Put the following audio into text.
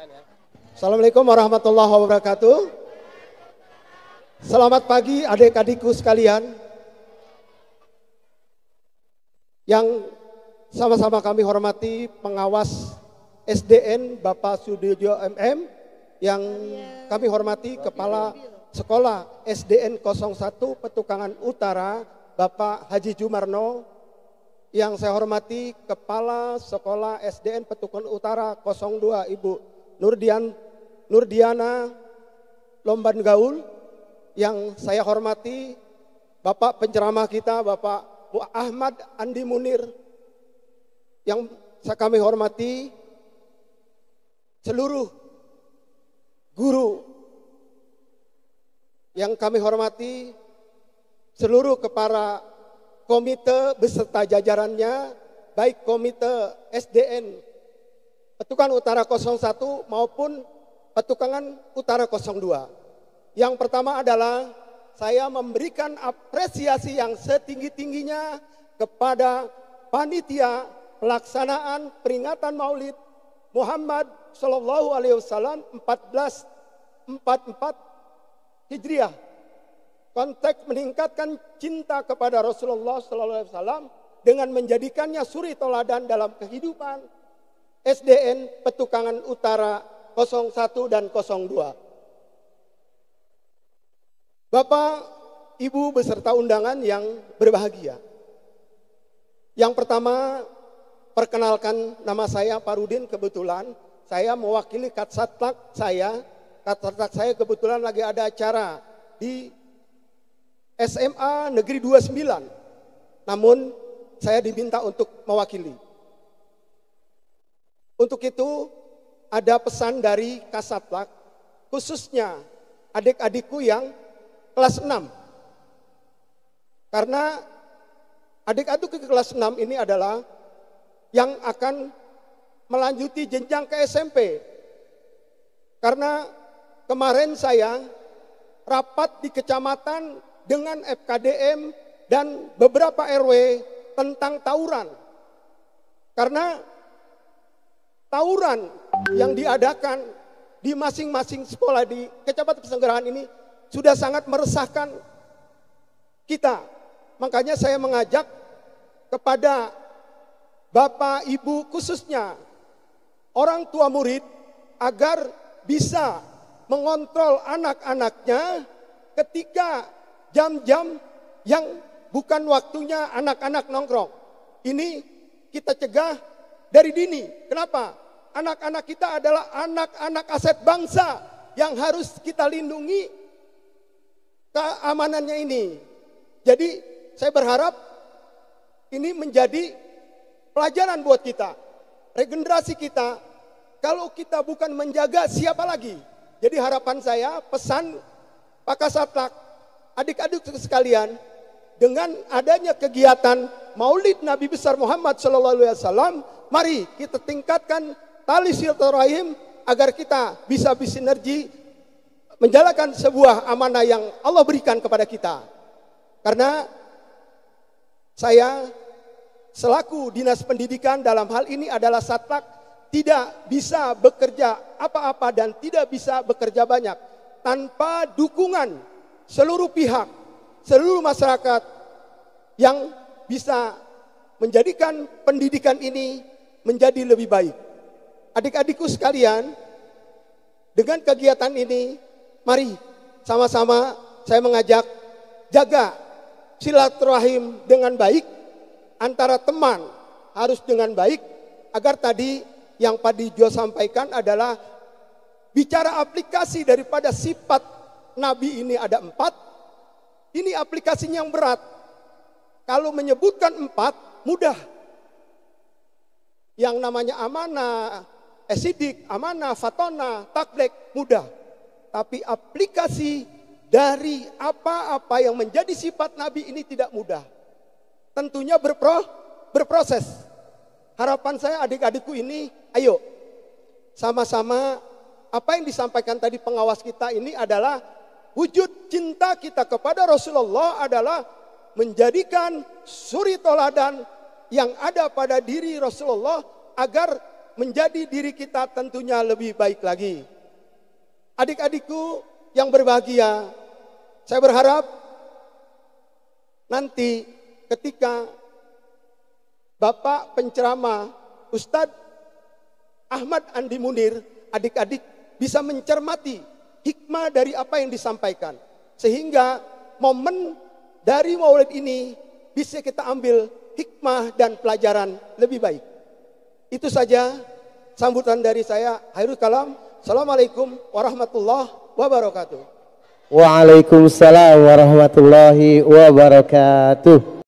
Ya. Assalamualaikum warahmatullahi wabarakatuh. Selamat pagi adik-adikku sekalian. Yang sama-sama kami hormati pengawas SDN Bapak Sudijo MM yang kami hormati Kepala Sekolah SDN 01 Petukangan Utara Bapak Haji Jumarno yang saya hormati Kepala Sekolah SDN Petukangan Utara 02 Ibu Nurdian, Nurdiana Lomban Gaul yang saya hormati, Bapak penceramah kita, Bapak Bu Ahmad Andi Munir yang kami hormati, seluruh guru yang kami hormati, seluruh kepala komite beserta jajarannya, baik komite SDN Petukan Utara 01 maupun Petukangan Utara 02. Yang pertama adalah saya memberikan apresiasi yang setinggi-tingginya kepada panitia pelaksanaan peringatan Maulid Muhammad Sallallahu Alaihi Wasallam 1444 Hijriah. Konteks meningkatkan cinta kepada Rasulullah Sallallahu Alaihi Wasallam dengan menjadikannya suri teladan dalam kehidupan SDN Petukangan Utara 01 dan 02. Bapak, Ibu beserta undangan yang berbahagia. Yang pertama, perkenalkan nama saya Parudin kebetulan saya mewakili Katsatlak saya. Katsatlak saya kebetulan lagi ada acara di SMA Negeri 29. Namun saya diminta untuk mewakili. Untuk itu ada pesan dari Kasatlak khususnya adik-adikku yang kelas 6. Karena adik-adikku ke kelas 6 ini adalah yang akan melanjuti jenjang ke SMP. Karena kemarin saya rapat di kecamatan dengan FKDM dan beberapa RW tentang tawuran. Karena tawuran yang diadakan di masing-masing sekolah di Kecamatan Pesanggerahan ini sudah sangat meresahkan kita. Makanya saya mengajak kepada Bapak Ibu khususnya orang tua murid agar bisa mengontrol anak-anaknya ketika jam-jam yang bukan waktunya anak-anak nongkrong. Ini kita cegah dari dini. Kenapa? Anak-anak kita adalah anak-anak aset bangsa yang harus kita lindungi keamanannya ini. Jadi saya berharap ini menjadi pelajaran buat kita, regenerasi kita. Kalau kita bukan menjaga siapa lagi? Jadi harapan saya pesan Pak Kasatlak, adik-adik sekalian, dengan adanya kegiatan Maulid Nabi besar Muhammad SAW, Alaihi Wasallam mari kita tingkatkan tali silaturahim agar kita bisa bersinergi menjalankan sebuah amanah yang Allah berikan kepada kita. Karena saya selaku dinas pendidikan dalam hal ini adalah satlak tidak bisa bekerja apa-apa dan tidak bisa bekerja banyak tanpa dukungan seluruh pihak, seluruh masyarakat yang bisa menjadikan pendidikan ini menjadi lebih baik. Adik-adikku sekalian, dengan kegiatan ini, mari sama-sama saya mengajak jaga silaturahim dengan baik antara teman harus dengan baik agar tadi yang Pak Dijo sampaikan adalah bicara aplikasi daripada sifat Nabi ini ada empat. Ini aplikasinya yang berat. Kalau menyebutkan empat, mudah. Yang namanya amanah, esidik, amanah, fatona, takblek, mudah. Tapi aplikasi dari apa-apa yang menjadi sifat Nabi ini tidak mudah. Tentunya berpro, berproses. Harapan saya adik-adikku ini, ayo sama-sama apa yang disampaikan tadi pengawas kita ini adalah wujud cinta kita kepada Rasulullah adalah menjadikan suri toladan yang ada pada diri Rasulullah agar menjadi diri kita tentunya lebih baik lagi. Adik-adikku yang berbahagia, saya berharap nanti ketika Bapak penceramah Ustadz Ahmad Andi Munir, adik-adik bisa mencermati hikmah dari apa yang disampaikan. Sehingga momen dari maulid ini bisa kita ambil hikmah dan pelajaran lebih baik. Itu saja sambutan dari saya. Hairul kalam. Assalamualaikum warahmatullahi wabarakatuh. Waalaikumsalam warahmatullahi wabarakatuh.